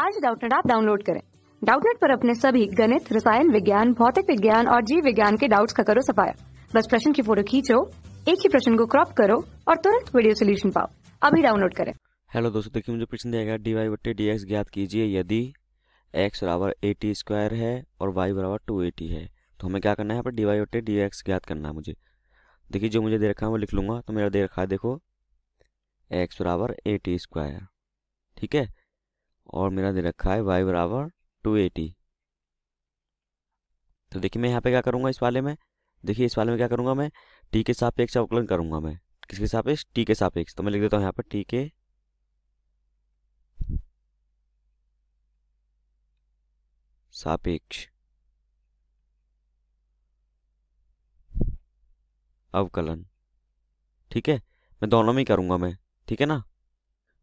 आज डाउटनेट आप डाउनलोड करें डाउटनेट पर अपने सभी गणित रसायन विज्ञान भौतिक विज्ञान और जीव विज्ञान के डाउट्स का करो सफाया बस प्रश्न की फोटो खींचो एक ही प्रश्न को क्रॉप करो और तुरंत वीडियो सोल्यूशन पाओ अभी डाउनलोड करें हेलो दोस्तों देखिए मुझे प्रश्न दिया गया डी वाई बट्टे डी एक्स ज्ञात कीजिए यदि एक्स बराबर ए टी स्क्वायर है और वाई बराबर टू ए टी है तो हमें क्या करना है यहाँ पर डी वाई बट्टे डी एक्स ज्ञात करना है मुझे देखिए जो मुझे दे रखा है वो लिख लूँगा तो मेरा दे रखा है देखो एक्स बराबर ए टी स्क्वायर ठीक है और मेरा दे रखा है वाई बराबर टू एटी तो देखिए मैं यहाँ पे क्या करूँगा इस वाले में देखिए इस वाले में क्या करूँगा मैं टी के सापेक्ष अवकलन करूँगा मैं किसके सापेक्ष टी के सापेक्ष तो मैं लिख देता हूँ यहाँ पर टी के सापेक्ष अवकलन ठीक है मैं दोनों में ही करूँगा मैं ठीक है ना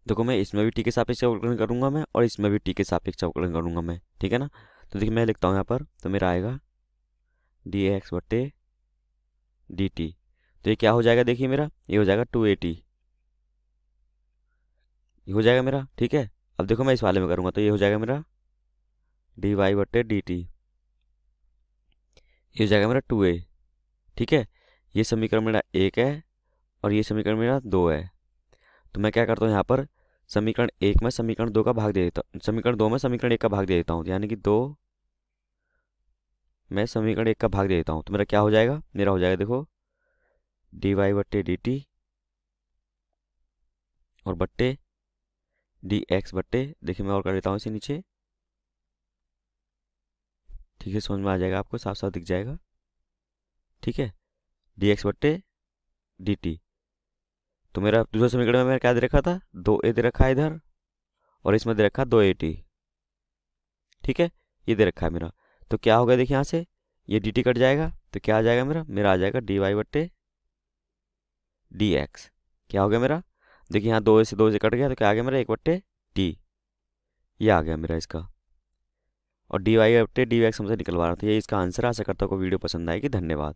देखो मैं इसमें भी टी के सापेक्ष अवकलन करूंगा मैं और इसमें भी टी के सापेक्ष अवकलन करूंगा मैं ठीक है ना तो देखिए मैं लिखता हूँ यहाँ पर तो मेरा आएगा डी एक्स बटे डी टी तो ये क्या हो जाएगा देखिए मेरा ये हो जाएगा टू ए टी ये हो जाएगा मेरा ठीक है अब देखो मैं इस वाले में करूँगा तो ये हो जाएगा मेरा डी वाई बटे डी टी ये हो जाएगा मेरा टू ए ठीक है ये समीकरण मेरा एक है और ये समीकरण मेरा दो है तो मैं क्या करता हूँ यहाँ पर समीकरण एक में समीकरण दो का भाग दे देता हूँ समीकरण दो में समीकरण एक का भाग दे देता हूँ तो यानी कि दो मैं समीकरण एक का भाग दे देता हूँ तो मेरा क्या हो जाएगा मेरा हो जाएगा देखो डी वाई बट्टे डी टी और बट्टे डी एक्स बट्टे देखिए मैं और कर देता हूँ इसे नीचे ठीक है समझ में आ जाएगा आपको साफ साफ दिख जाएगा ठीक है डी एक्स बट्टे डी टी तो मेरा दूसरे समीकरण में मैंने क्या दे रखा था दो ए दे रखा है इधर और इसमें दे रखा दो ए टी ठीक है ये दे रखा है मेरा तो क्या हो गया देखिए यहाँ से ये डी टी कट जाएगा तो क्या आ जाएगा मेरा मेरा आ जाएगा डी वाई बट्टे डी एक्स क्या हो गया मेरा देखिए यहाँ दो ए से दो से कट गया तो क्या आ गया मेरा एक बट्टे टी ये आ गया मेरा इसका और डी वाई बट्टे डी एक्स हमसे निकलवा रहा था ये इसका आंसर आशा करता हूँ को वीडियो पसंद आएगी धन्यवाद